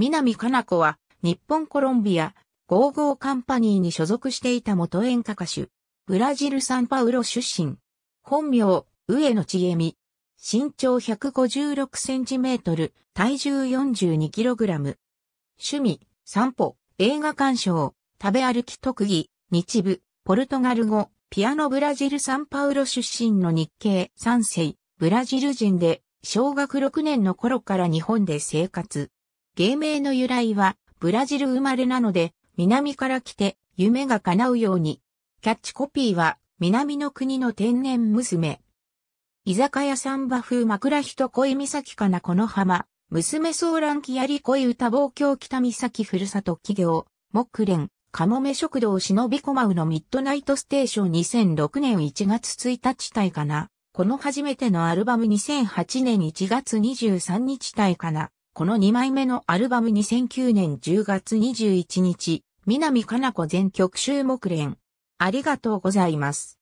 南かな子は、日本コロンビア、ゴーゴーカンパニーに所属していた元演歌歌手。ブラジルサンパウロ出身。本名、上野千恵美。身長156センチメートル、体重42キログラム。趣味、散歩、映画鑑賞、食べ歩き特技、日舞、ポルトガル語、ピアノブラジルサンパウロ出身の日系3世、ブラジル人で、小学6年の頃から日本で生活。芸名の由来は、ブラジル生まれなので、南から来て、夢が叶うように。キャッチコピーは、南の国の天然娘。居酒屋サンバ風枕人恋岬かなこの浜、娘騒乱気やり恋歌望郷北岬ふるさと企業、木蓮、かもめ食堂忍び込まうのミッドナイトステーション2006年1月1日体かな。この初めてのアルバム2008年1月23日体かな。この2枚目のアルバム2009年10月21日、南かな子全曲集目連。ありがとうございます。